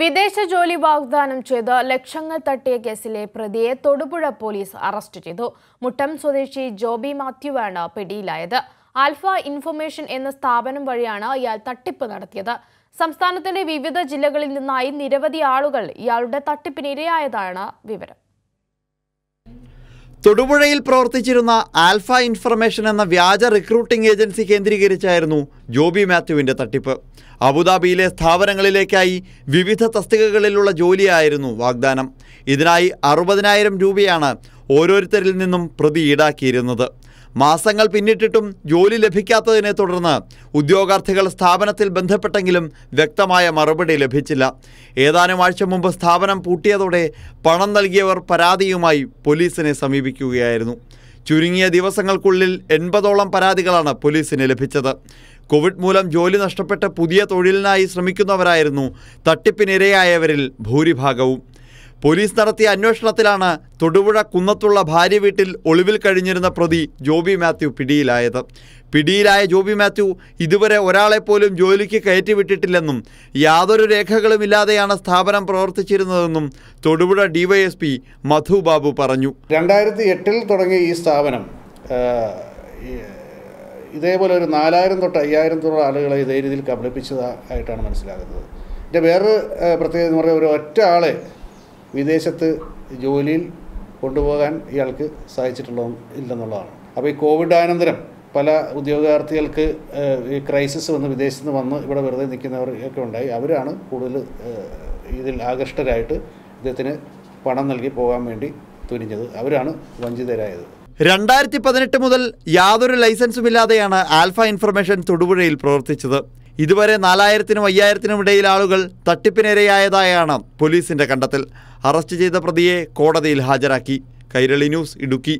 വിദേശ ജോലി വാഗ്ദാനം ചെയ്ത് ലക്ഷങ്ങൾ തട്ടിയ കേസിലെ പ്രതിയെ തൊടുപുഴ പോലീസ് അറസ്റ്റ് ചെയ്തു മുട്ടം സ്വദേശി ജോബി മാത്യുവാണ് പിടിയിലായത് ആൽഫ ഇൻഫർമേഷൻ എന്ന സ്ഥാപനം വഴിയാണ് ഇയാൾ തട്ടിപ്പ് നടത്തിയത് സംസ്ഥാനത്തിന്റെ വിവിധ ജില്ലകളിൽ നിന്നായി നിരവധി ആളുകൾ ഇയാളുടെ തട്ടിപ്പിനിരയായതാണ് വിവരം തൊടുപുഴയിൽ പ്രവർത്തിച്ചിരുന്ന ആൽഫ ഇൻഫർമേഷൻ എന്ന വ്യാജ റിക്രൂട്ടിംഗ് ഏജൻസി കേന്ദ്രീകരിച്ചായിരുന്നു ജോബി മാത്യുവിൻ്റെ തട്ടിപ്പ് അബുദാബിയിലെ സ്ഥാപനങ്ങളിലേക്കായി വിവിധ തസ്തികകളിലുള്ള ജോലിയായിരുന്നു വാഗ്ദാനം ഇതിനായി അറുപതിനായിരം രൂപയാണ് ഓരോരുത്തരിൽ നിന്നും പ്രതി ഈടാക്കിയിരുന്നത് മാസങ്ങൾ പിന്നിട്ടിട്ടും ജോലി ലഭിക്കാത്തതിനെ തുടർന്ന് ഉദ്യോഗാർത്ഥികൾ സ്ഥാപനത്തിൽ ബന്ധപ്പെട്ടെങ്കിലും വ്യക്തമായ മറുപടി ലഭിച്ചില്ല ഏതാനും ആഴ്ച മുമ്പ് സ്ഥാപനം പൂട്ടിയതോടെ പണം നൽകിയവർ പരാതിയുമായി പോലീസിനെ സമീപിക്കുകയായിരുന്നു ചുരുങ്ങിയ ദിവസങ്ങൾക്കുള്ളിൽ എൺപതോളം പരാതികളാണ് പോലീസിന് ലഭിച്ചത് കോവിഡ് മൂലം ജോലി നഷ്ടപ്പെട്ട പുതിയ തൊഴിലിനായി ശ്രമിക്കുന്നവരായിരുന്നു തട്ടിപ്പിനിരയായവരിൽ ഭൂരിഭാഗവും പോലീസ് നടത്തിയ അന്വേഷണത്തിലാണ് തൊടുപുഴ കുന്നത്തുള്ള ഭാര്യ വീട്ടിൽ ഒളിവിൽ കഴിഞ്ഞിരുന്ന പ്രതി ജോബി മാത്യു പിടിയിലായത് പിടിയിലായ ജോബി മാത്യു ഇതുവരെ ഒരാളെപ്പോലും ജോലിക്ക് കയറ്റിവിട്ടിട്ടില്ലെന്നും യാതൊരു രേഖകളുമില്ലാതെയാണ് സ്ഥാപനം പ്രവർത്തിച്ചിരുന്നതെന്നും തൊടുപുഴ ഡിവൈഎസ്പി മധു ബാബു പറഞ്ഞു രണ്ടായിരത്തി എട്ടിൽ തുടങ്ങിയ ഈ സ്ഥാപനം ഇതേപോലെ ഒരു നാലായിരം തൊട്ട് അയ്യായിരം ആളുകളെ ഇതേ രീതിയിൽ കബളിപ്പിച്ചതായിട്ടാണ് മനസ്സിലാകുന്നത് എൻ്റെ വേറൊരു പ്രത്യേകത എന്ന് പറഞ്ഞാൽ ഒരു ഒറ്റ ആളെ വിദേശത്ത് ജോലിയിൽ കൊണ്ടുപോകാൻ ഇയാൾക്ക് സാധിച്ചിട്ടുള്ള ഇല്ലെന്നുള്ളതാണ് അപ്പോൾ ഈ കോവിഡ് അനന്തരം പല ഉദ്യോഗാർത്ഥികൾക്ക് ഈ ക്രൈസിസ് വന്ന് വിദേശത്ത് നിന്ന് വന്ന് ഇവിടെ വെറുതെ നിൽക്കുന്നവർ ഒക്കെ ഉണ്ടായി അവരാണ് കൂടുതൽ ഇതിൽ ആകൃഷ്ടരായിട്ട് ഇദ്ദേഹത്തിന് പണം നൽകി പോകാൻ വേണ്ടി തുനിഞ്ഞത് അവരാണ് വഞ്ചിതരായത് രണ്ടായിരത്തി പതിനെട്ട് മുതൽ യാതൊരു ലൈസൻസും ഇല്ലാതെയാണ് ആൽഫ ഇൻഫർമേഷൻ തൊടുപുഴയിൽ പ്രവർത്തിച്ചത് ഇതുവരെ നാലായിരത്തിനും അയ്യായിരത്തിനും ഇടയിൽ ആളുകൾ തട്ടിപ്പിനിരയായതായാണ് പോലീസിന്റെ കണ്ടെത്തൽ അറസ്റ്റ് ചെയ്ത പ്രതിയെ കോടതിയിൽ ഹാജരാക്കി കൈരളി ന്യൂസ് ഇടുക്കി